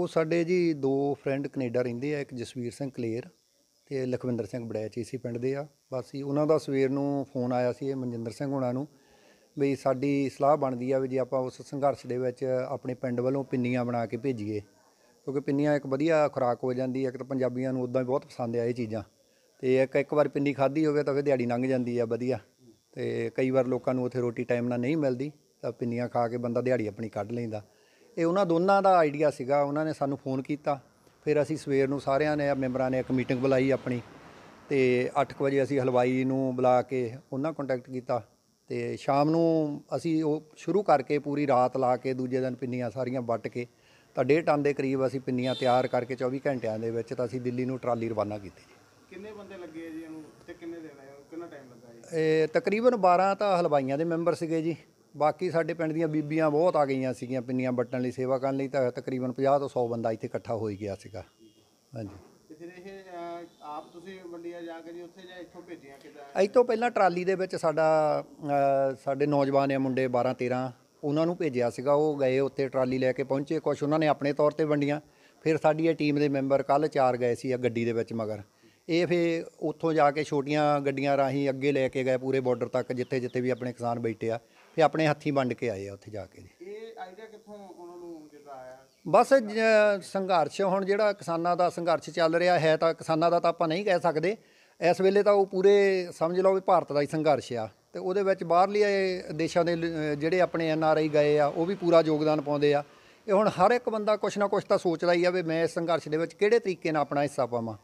ਉਹ ਸਾਡੇ ਜੀ ਦੋ ਫਰੈਂਡ ਕੈਨੇਡਾ ਰਹਿੰਦੇ ਆ ਇੱਕ ਜਸਵੀਰ ਸਿੰਘ ਕਲੇਰ ਤੇ ਲਖਵਿੰਦਰ ਸਿੰਘ ਬੜੈਚ ਇਸੇ ਪਿੰਡ ਦੇ ਆ ਬਾਸੀ ਉਹਨਾਂ ਦਾ ਸਵੇਰ ਨੂੰ ਫੋਨ ਆਇਆ ਸੀ ਇਹ ਮਨਜਿੰਦਰ ਸਿੰਘ ਹੋਣਾ ਨੂੰ ਵੀ ਸਾਡੀ ਸਲਾਹ ਬਣਦੀ ਆ ਵੀ ਜੇ ਆਪਾਂ ਉਸ ਸੰਘਰਸ਼ ਦੇ ਵਿੱਚ ਆਪਣੇ ਪਿੰਡ ਵੱਲੋਂ ਪਿੰਨੀਆਂ ਬਣਾ ਕੇ ਭੇਜੀਏ ਕਿਉਂਕਿ ਪਿੰਨੀਆਂ ਇੱਕ ਵਧੀਆ ਖੁਰਾਕ ਹੋ ਜਾਂਦੀ ਹੈ ਇੱਕ ਤਾਂ ਪੰਜਾਬੀਆਂ ਨੂੰ ਉਦਾਂ ਹੀ ਬਹੁਤ ਪਸੰਦ ਆ ਇਹ ਚੀਜ਼ਾਂ ਤੇ ਇੱਕ ਇੱਕ ਵਾਰ ਪਿੰਨੀ ਖਾਧੀ ਹੋਵੇ ਤਾਂ ਫਿਰ ਦਿਹਾੜੀ ਲੰਘ ਜਾਂਦੀ ਆ ਵਧੀਆ ਤੇ ਕਈ ਵਾਰ ਲੋਕਾਂ ਨੂੰ ਉੱਥੇ ਰੋਟੀ ਟਾਈਮ ਨਾਲ ਨਹੀਂ ਮਿਲਦੀ ਤਾਂ ਪਿੰਨੀਆਂ ਖਾ ਕੇ ਬੰਦਾ ਦਿਹਾੜੀ ਆਪਣੀ ਕੱਢ ਲੈਂਦਾ ਇਹ ਉਹਨਾਂ ਦੋਨਾਂ ਦਾ ਆਈਡੀਆ ਸੀਗਾ ਉਹਨਾਂ ਨੇ ਸਾਨੂੰ ਫੋਨ ਕੀਤਾ ਫਿਰ ਅਸੀਂ ਸਵੇਰ ਨੂੰ ਸਾਰਿਆਂ ਨੇ ਮੈਂਬਰਾਂ ਨੇ ਇੱਕ ਮੀਟਿੰਗ ਬੁਲਾਈ ਆਪਣੀ ਤੇ 8 ਵਜੇ ਅਸੀਂ ਹਲਵਾਈ ਨੂੰ ਬੁਲਾ ਕੇ ਉਹਨਾਂ ਕੰਟੈਕਟ ਕੀਤਾ ਤੇ ਸ਼ਾਮ ਨੂੰ ਅਸੀਂ ਉਹ ਸ਼ੁਰੂ ਕਰਕੇ ਪੂਰੀ ਰਾਤ ਲਾ ਕੇ ਦੂਜੇ ਦਿਨ ਪਿੰਨੀਆਂ ਸਾਰੀਆਂ ਵੱਟ ਕੇ ਤਾਂ ਡੇਢ ਟਨ ਦੇ ਕਰੀਬ ਅਸੀਂ ਪਿੰਨੀਆਂ ਤਿਆਰ ਕਰਕੇ 24 ਘੰਟਿਆਂ ਦੇ ਵਿੱਚ ਤਾਂ ਅਸੀਂ ਦਿੱਲੀ ਨੂੰ ਟਰਾਲੀ ਰਵਾਨਾ ਕੀਤੀ ਜੀ ਕਿੰਨੇ ਬੰਦੇ ਲੱਗੇ ਜੀ ਇਹਨੂੰ ਤੇ ਕਿੰਨੇ ਦਿਨ ਆਏ ਕਿੰਨਾ ਟਾਈਮ ਲੱਗਾ ਜੀ ਇਹ ਤਕਰੀਬਨ 12 ਤਾਂ ਹਲਵਾਈਆਂ ਦੇ ਮੈਂਬਰ ਸੀਗੇ ਜੀ ਬਾਕੀ ਸਾਡੇ ਪਿੰਡ ਦੀਆਂ ਬੀਬੀਆਂ ਬਹੁਤ ਆ ਗਈਆਂ ਸੀਗੀਆਂ ਪਿੰਨੀਆਂ ਵੱਟਣ ਲਈ ਸੇਵਾ ਕਰਨ ਲਈ ਤਾਂ ਤਕਰੀਬਨ 50 ਤੋਂ 100 ਬੰਦਾ ਇੱਥੇ ਇਕੱਠਾ ਹੋਈ ਗਿਆ ਸੀਗਾ ਹਾਂਜੀ ਤੇ ਇਹ ਆਪ ਤੁਸੀਂ ਮੰਡੀਆਂ ਜਾ ਕੇ ਜੀ ਉੱਥੇ ਜਾਂ ਇੱਥੋਂ ਭੇਜੀਆਂ ਕਿੱਦਾਂ ਇਹ ਤੋਂ ਪਹਿਲਾਂ ਟਰਾਲੀ ਦੇ ਵਿੱਚ ਸਾਡਾ ਸਾਡੇ ਨੌਜਵਾਨ ਆ ਮੁੰਡੇ 12 13 ਉਹਨਾਂ ਨੂੰ ਭੇਜਿਆ ਸੀਗਾ ਉਹ ਗਏ ਉੱਥੇ ਟਰਾਲੀ ਲੈ ਕੇ ਪਹੁੰਚੇ ਕੁਝ ਉਹਨਾਂ ਨੇ ਆਪਣੇ ਤੌਰ ਤੇ ਵੰਡੀਆਂ ਫਿਰ ਸਾਡੀ ਇਹ ਟੀਮ ਦੇ ਮੈਂਬਰ ਕੱਲ ਚਾਰ ਗਏ ਸੀ ਆ ਗੱਡੀ ਦੇ ਵਿੱਚ ਮਗਰ ਇਹ ਫੇ ਉੱਥੋਂ ਜਾ ਕੇ ਛੋਟੀਆਂ ਗੱਡੀਆਂ ਰਾਹੀਂ ਅੱਗੇ ਲੈ ਕੇ ਗਏ ਪੂਰੇ ਬਾਰਡਰ ਤੱਕ ਜਿੱਥੇ ਜਿੱਥੇ ਵੀ ਆਪਣੇ ਕਿਸਾਨ ਬੈਠੇ ਆ ਫੇ ਆਪਣੇ ਹੱਥੀ ਵੰਡ ਕੇ ਆਏ ਆ ਉੱਥੇ ਜਾ ਕੇ ਜੀ ਇਹ ਆਈਡੀਆ ਕਿੱਥੋਂ ਉਹਨਾਂ ਨੂੰ ਜਿਹੜਾ ਆਇਆ ਬਸ ਸੰਘਰਸ਼ ਹੁਣ ਜਿਹੜਾ ਕਿਸਾਨਾਂ ਦਾ ਸੰਘਰਸ਼ ਚੱਲ ਰਿਹਾ ਹੈ ਤਾਂ ਕਿਸਾਨਾਂ ਦਾ ਤਾਂ ਆਪਾਂ ਨਹੀਂ ਕਹਿ ਸਕਦੇ ਇਸ ਵੇਲੇ ਤਾਂ ਉਹ ਪੂਰੇ ਸਮਝ ਲਓ ਵੀ ਭਾਰਤ ਦਾ ਹੀ ਸੰਘਰਸ਼ ਆ ਤੇ ਉਹਦੇ ਵਿੱਚ ਬਾਹਰਲੇ ਦੇਸ਼ਾਂ ਦੇ ਜਿਹੜੇ ਆਪਣੇ ਐਨ ਆਰ ਆਈ ਗਏ ਆ ਉਹ ਵੀ ਪੂਰਾ ਯੋਗਦਾਨ ਪਾਉਂਦੇ ਆ ਇਹ ਹੁਣ ਹਰ ਇੱਕ ਬੰਦਾ ਕੁਛ ਨਾ ਕੁਛ ਤਾਂ ਸੋਚਦਾ ਹੀ ਆ ਵੀ ਮੈਂ ਇਸ ਸੰਘਰਸ਼ ਦੇ ਵਿੱਚ ਕਿਹੜੇ ਤਰੀਕੇ ਨਾਲ ਆਪਣਾ ਹਿੱਸਾ ਪਾਵਾਂ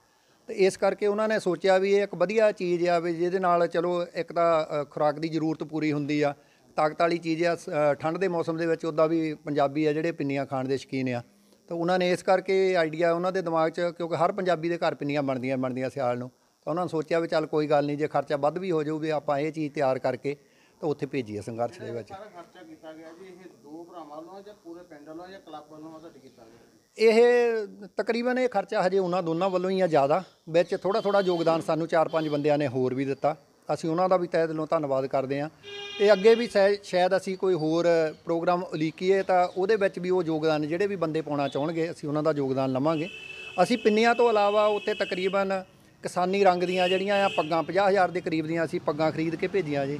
ਤੇ ਇਸ ਕਰਕੇ ਉਹਨਾਂ ਨੇ ਸੋਚਿਆ ਵੀ ਇਹ ਇੱਕ ਵਧੀਆ ਚੀਜ਼ ਆ ਵੀ ਜਿਹਦੇ ਨਾਲ ਚਲੋ ਇੱਕ ਤਾਂ ਖੁਰਾਕ ਦੀ ਜ਼ਰੂਰਤ ਪੂਰੀ ਹੁੰਦੀ ਆ ਤਾਕਤ ਵਾਲੀ ਚੀਜ਼ ਆ ਠੰਡ ਦੇ ਮੌਸਮ ਦੇ ਵਿੱਚ ਉਦਾਂ ਵੀ ਪੰਜਾਬੀ ਆ ਜਿਹੜੇ ਪਿੰਨੀਆਂ ਖਾਣ ਦੇ ਸ਼ਕੀਨ ਆ ਤਾਂ ਉਹਨਾਂ ਨੇ ਇਸ ਕਰਕੇ ਆਈਡੀਆ ਉਹਨਾਂ ਦੇ ਦਿਮਾਗ 'ਚ ਕਿਉਂਕਿ ਹਰ ਪੰਜਾਬੀ ਦੇ ਘਰ ਪਿੰਨੀਆਂ ਬਣਦੀਆਂ ਬਣਦੀਆਂ ਸਿਆਲ ਨੂੰ ਤਾਂ ਉਹਨਾਂ ਨੇ ਸੋਚਿਆ ਵੀ ਚੱਲ ਕੋਈ ਗੱਲ ਨਹੀਂ ਜੇ ਖਰਚਾ ਵੱਧ ਵੀ ਹੋ ਵੀ ਆਪਾਂ ਇਹ ਚੀਜ਼ ਤਿਆਰ ਕਰਕੇ ਤਾਂ ਉੱਥੇ ਭੇਜੀਏ ਸੰਘਰਸ਼ ਦੇ ਵਿੱਚ ਸਾਰਾ ਖਰਚਾ ਕੀਤਾ ਗਿਆ ਜੀ ਇਹ ਦੋ ਭਰਾਵਾਂ ਵੱਲੋਂ ਜਾਂ ਪੂਰੇ ਪਿੰਡ ਵੱਲੋਂ ਜਾਂ ਕਲੱਬ ਵੱਲੋਂ ਤੁਹਾਡੇ ਕੀਤਾ ਗਿਆ ਇਹ ਤਕਰੀਬਨ ਇਹ ਖਰਚਾ ਹਜੇ ਉਹਨਾਂ ਦੋਨਾਂ ਵੱਲੋਂ ਹੀ ਆ ਜ਼ਿਆਦਾ ਵਿੱਚ ਥੋੜਾ ਥੋੜਾ ਯੋਗਦਾਨ ਸਾਨੂੰ ਚਾਰ ਪੰਜ ਬੰਦਿਆਂ ਨੇ ਹੋਰ ਵੀ ਦਿੱਤਾ ਅਸੀਂ ਉਹਨਾਂ ਦਾ ਵੀ ਤਹਿ ਦਿਲੋਂ ਧੰਨਵਾਦ ਕਰਦੇ ਹਾਂ ਤੇ ਅੱਗੇ ਵੀ ਸ਼ਾਇਦ ਅਸੀਂ ਕੋਈ ਹੋਰ ਪ੍ਰੋਗਰਾਮ ਉਲੀਕੀਏ ਤਾਂ ਉਹਦੇ ਵਿੱਚ ਵੀ ਉਹ ਯੋਗਦਾਨ ਜਿਹੜੇ ਵੀ ਬੰਦੇ ਪਾਉਣਾ ਚਾਹਣਗੇ ਅਸੀਂ ਉਹਨਾਂ ਦਾ ਯੋਗਦਾਨ ਲਵਾਂਗੇ ਅਸੀਂ ਪਿੰਨੀਆਂ ਤੋਂ ਇਲਾਵਾ ਉੱਥੇ ਤਕਰੀਬਨ ਕਿਸਾਨੀ ਰੰਗ ਦੀਆਂ ਜਿਹੜੀਆਂ ਆ ਪੱਗਾਂ 50000 ਦੇ ਕਰੀਬ ਦੀਆਂ ਅਸੀਂ ਪੱਗਾਂ ਖਰੀਦ ਕੇ ਭੇਜੀਆਂ ਜੀ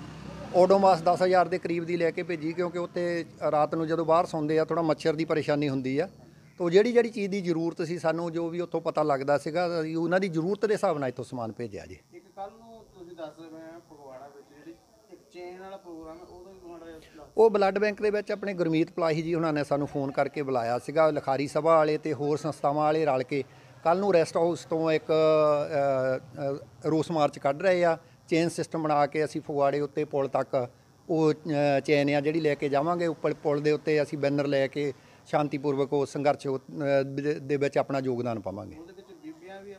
ਓਡੋਮਾਸ 10000 ਦੇ ਕਰੀਬ ਦੀ ਲੈ ਕੇ ਭੇਜੀ ਕਿਉਂਕਿ ਉੱਥੇ ਰਾਤ ਨੂੰ ਜਦੋਂ ਬਾਹਰ ਸੌਂਦੇ ਆ ਥੋੜਾ ਮੱਛਰ ਦੀ ਪਰੇਸ਼ਾਨੀ ਹੁੰਦੀ ਆ ਤੋ ਜਿਹੜੀ ਜਿਹੜੀ ਚੀਜ਼ ਦੀ ਜ਼ਰੂਰਤ ਸੀ ਸਾਨੂੰ ਜੋ ਵੀ ਉੱਥੋਂ ਪਤਾ ਲੱਗਦਾ ਸੀਗਾ ਉਹਨਾਂ ਦੀ ਜ਼ਰੂਰਤ ਦੇ ਹਿਸਾਬ ਨਾਲ ਇੱਥੋਂ ਸਮਾਨ ਭੇਜਿਆ ਜੀ ਇੱਕ ਕੱਲ ਨੂੰ ਫਗਵਾੜਾ ਵਿੱਚ ਜਿਹੜੀ ਇੱਕ ਚੇਨ ਵਾਲਾ ਪ੍ਰੋਗਰਾਮ ਉਹ ਬਲੱਡ ਬੈਂਕ ਦੇ ਵਿੱਚ ਆਪਣੇ ਗੁਰਮੀਤ ਪਲਾਹੀ ਜੀ ਉਹਨਾਂ ਨੇ ਸਾਨੂੰ ਫੋਨ ਕਰਕੇ ਬੁਲਾਇਆ ਸੀਗਾ ਲਖਾਰੀ ਸਭਾ ਵਾਲੇ ਤੇ ਹੋਰ ਸੰਸਥਾਵਾਂ ਵਾਲੇ ਰਲ ਕੇ ਕੱਲ ਨੂੰ ਰੈਸਟ ਹਾਊਸ ਤੋਂ ਇੱਕ ਰੋਸ ਮਾਰਚ ਕੱਢ ਰਹੇ ਆ ਚੇਨ ਸਿਸਟਮ ਬਣਾ ਕੇ ਅਸੀਂ ਫਗਵਾੜੇ ਉੱਤੇ ਪੁਲ ਤੱਕ ਉਹ ਚੇਨ ਆ ਜਿਹੜੀ ਲੈ ਕੇ ਜਾਵਾਂਗੇ ਉੱਪਰ ਪੁਲ ਦੇ ਉੱਤੇ ਅਸੀਂ ਬੈਨਰ ਲੈ ਕੇ ਸ਼ਾਂਤੀਪੂਰਵਕ ਉਹ ਸੰਘਰਸ਼ ਦੇ ਵਿੱਚ ਆਪਣਾ ਯੋਗਦਾਨ ਪਾਵਾਂਗੇ ਉਹਦੇ ਵਿੱਚ ਬੀਬੀਆਂ ਵੀ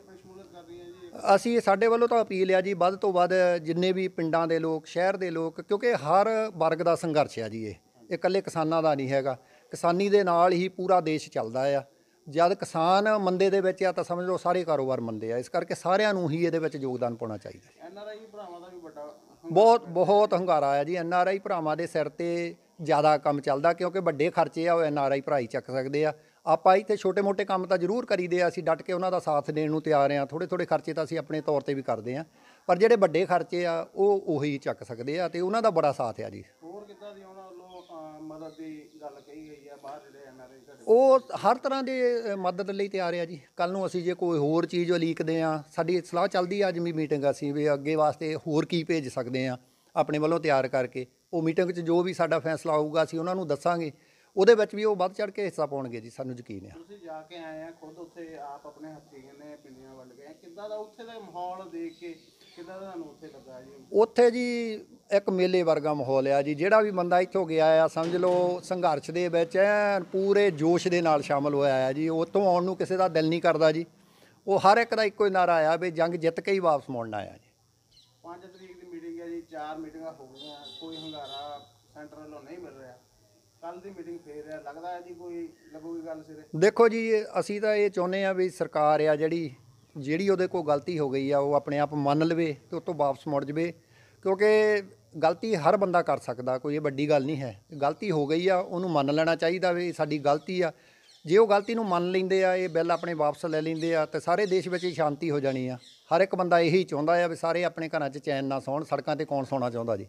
ਅਸੀਂ ਸਾਡੇ ਵੱਲੋਂ ਤਾਂ ਅਪੀਲ ਆ ਜੀ ਵੱਧ ਤੋਂ ਵੱਧ ਜਿੰਨੇ ਵੀ ਪਿੰਡਾਂ ਦੇ ਲੋਕ ਸ਼ਹਿਰ ਦੇ ਲੋਕ ਕਿਉਂਕਿ ਹਰ ਵਰਗ ਦਾ ਸੰਘਰਸ਼ ਆ ਜੀ ਇਹ ਇਹ ਇਕੱਲੇ ਕਿਸਾਨਾਂ ਦਾ ਨਹੀਂ ਹੈਗਾ ਕਿਸਾਨੀ ਦੇ ਨਾਲ ਹੀ ਪੂਰਾ ਦੇਸ਼ ਚੱਲਦਾ ਆ ਜਦ ਕਿਸਾਨ ਮੰਦੇ ਦੇ ਵਿੱਚ ਆ ਤਾਂ ਸਮਝ ਲਓ ਸਾਰੇ ਕਾਰੋਬਾਰ ਮੰਦੇ ਆ ਇਸ ਕਰਕੇ ਸਾਰਿਆਂ ਨੂੰ ਹੀ ਇਹਦੇ ਵਿੱਚ ਯੋਗਦਾਨ ਪਾਉਣਾ ਚਾਹੀਦਾ ਐਨ ਆਰ ਆਈ ਭਰਾਵਾਂ ਦਾ ਵੀ ਵੱਡਾ ਬਹੁਤ ਬਹੁਤ ਹੰਗਾਰਾ ਆ ਜੀ ਐਨ ਆਰ ਆਈ ਭਰਾਵਾਂ ਦੇ ਸਿਰ ਤੇ ਜ਼ਿਆਦਾ ਕੰਮ ਚੱਲਦਾ ਕਿਉਂਕਿ ਵੱਡੇ ਖਰਚੇ ਆ ਉਹ ਐਨ ਆਰ ਆਈ ਭਰਾਈ ਚੱਕ ਸਕਦੇ ਆ ਆਪਾਂ ਇੱਥੇ ਛੋਟੇ-ਮੋਟੇ ਕੰਮ ਤਾਂ ਜ਼ਰੂਰ ਕਰੀਦੇ ਆ ਅਸੀਂ ਡਟ ਕੇ ਉਹਨਾਂ ਦਾ ਸਾਥ ਦੇਣ ਨੂੰ ਤਿਆਰ ਆ ਥੋੜੇ-ਥੋੜੇ ਖਰਚੇ ਤਾਂ ਅਸੀਂ ਆਪਣੇ ਤੌਰ ਤੇ ਵੀ ਕਰਦੇ ਆ ਪਰ ਜਿਹੜੇ ਵੱਡੇ ਖਰਚੇ ਆ ਉਹ ਉਹੀ ਚੱਕ ਸਕਦੇ ਆ ਤੇ ਉਹਨਾਂ ਦਾ ਬੜਾ ਸਾਥ ਆ ਜੀ ਹੋਰ ਕਿੱਦਾਂ ਦੀ ਉਹਨਾਂ ਵੱਲੋਂ ਮਦਦ ਦੀ ਗੱਲ ਕਹੀ ਗਈ ਆ ਬਾਹਰ ਜਿਹੜੇ ਐਨਆਰਆਈ ਉਹ ਹਰ ਤਰ੍ਹਾਂ ਦੀ ਮਦਦ ਲਈ ਤਿਆਰ ਆ ਜੀ ਕੱਲ ਨੂੰ ਅਸੀਂ ਜੇ ਕੋਈ ਹੋਰ ਚੀਜ਼ ਉਲੀਕਦੇ ਆ ਸਾਡੀ ਸਲਾਹ ਚੱਲਦੀ ਆ ਅੱਜ ਵੀ ਮੀਟਿੰਗ ਅਸੀਂ ਵੀ ਅੱਗੇ ਵਾਸਤੇ ਹੋਰ ਕੀ ਭੇਜ ਸਕਦੇ ਆ ਆਪਣੇ ਵੱਲੋਂ ਤਿਆਰ ਕਰਕੇ ਉਹ ਮੀਟਿੰਗ 'ਚ ਜੋ ਵੀ ਸਾਡਾ ਫੈਸਲਾ ਹੋਊਗਾ ਅਸੀਂ ਉਹਨਾਂ ਨੂੰ ਦੱਸਾਂਗੇ ਉਹਦੇ ਵਿੱਚ ਵੀ ਉਹ ਵੱਧ ਚੜ ਕੇ ਹਿੱਸਾ ਪਾਉਣਗੇ ਜੀ ਸਾਨੂੰ ਯਕੀਨ ਆ ਤੁਸੀਂ ਜਾ ਕੇ ਆਏ ਆ ਖੁਦ ਉੱਥੇ ਆਪ ਆਪਣੇ ਹੱਥੀਂ ਨੇ ਪਿੰਡੀਆਂ ਵੱਲ ਗਏ ਕਿੱਦਾਂ ਦਾ ਉੱਥੇ ਦਾ ਮਾਹੌਲ ਦੇਖ ਕੇ ਕਿੱਦਾਂ ਦਾ ਤੁਹਾਨੂੰ ਉੱਥੇ ਲੱਗਾ ਜੀ ਉੱਥੇ ਜੀ ਇੱਕ ਮੇਲੇ ਵਰਗਾ ਮਾਹੌਲ ਆ ਜੀ ਜਿਹੜਾ ਵੀ ਬੰਦਾ ਇੱਥੋਂ ਗਿਆ ਆ ਸਮਝ ਲਓ ਸੰਘਰਸ਼ ਦੇ ਵਿੱਚ ਐਨ ਪੂਰੇ ਜੋਸ਼ ਦੇ ਨਾਲ ਸ਼ਾਮਲ ਹੋਇਆ ਆ ਜੀ ਉੱਥੋਂ ਆਉਣ ਨੂੰ ਕਿਸੇ ਦਾ ਦਿਲ ਨਹੀਂ ਕਰਦਾ ਜੀ ਉਹ ਹਰ ਇੱਕ ਦਾ ਇੱਕੋ ਹੀ ਨਾਰਾ ਆ ਵੀ ਜੰਗ ਜਿੱਤ ਕੇ ਹੀ ਵਾਪਸ ਮੋੜਨਾ ਆ ਜੀ 5 ਤਰੀਕ ਦੀ ਮੀਟਿੰਗ ਹੈ ਜੀ ਚਾਰ ਮੀਟਿੰਗਾਂ ਹੋ ਗਈਆਂ ਕੋਈ ਹੰਗਾਰਾ ਸੈਂਟਰਲੋਂ ਨਹੀਂ ਮਿਲ ਰਿਹਾ ਕੱਲ ਦੀ ਮੀਟਿੰਗ ਲੱਗਦਾ ਹੈ ਜੀ ਕੋਈ ਗੱਲ ਸਿਰੇ ਦੇਖੋ ਜੀ ਅਸੀਂ ਤਾਂ ਇਹ ਚਾਹੁੰਦੇ ਆ ਵੀ ਸਰਕਾਰ ਆ ਜਿਹੜੀ ਜਿਹੜੀ ਉਹਦੇ ਕੋਲ ਗਲਤੀ ਹੋ ਗਈ ਆ ਉਹ ਆਪਣੇ ਆਪ ਮੰਨ ਲਵੇ ਤੇ ਉਤੋਂ ਵਾਪਸ ਮੁੜ ਜਵੇ ਕਿਉਂਕਿ ਗਲਤੀ ਹਰ ਬੰਦਾ ਕਰ ਸਕਦਾ ਕੋਈ ਇਹ ਵੱਡੀ ਗੱਲ ਨਹੀਂ ਹੈ ਗਲਤੀ ਹੋ ਗਈ ਆ ਉਹਨੂੰ ਮੰਨ ਲੈਣਾ ਚਾਹੀਦਾ ਵੀ ਸਾਡੀ ਗਲਤੀ ਆ ਜੇ ਉਹ ਗਲਤੀ ਨੂੰ ਮੰਨ ਲੈਂਦੇ ਆ ਇਹ ਬਿੱਲ ਆਪਣੇ ਵਾਪਸ ਲੈ ਲੈਂਦੇ ਆ ਤੇ ਸਾਰੇ ਦੇਸ਼ ਵਿੱਚ ਹੀ ਸ਼ਾਂਤੀ ਹੋ ਜਾਣੀ ਆ ਹਰ ਇੱਕ ਬੰਦਾ ਇਹੀ ਚਾਹੁੰਦਾ ਆ ਵੀ ਸਾਰੇ ਆਪਣੇ ਘਰਾਂ 'ਚ ਚੈਨ ਨਾਲ ਸੌਣ ਸੜਕਾਂ ਤੇ ਕੌਣ ਸੌਣਾ ਚਾਹੁੰਦਾ ਜੀ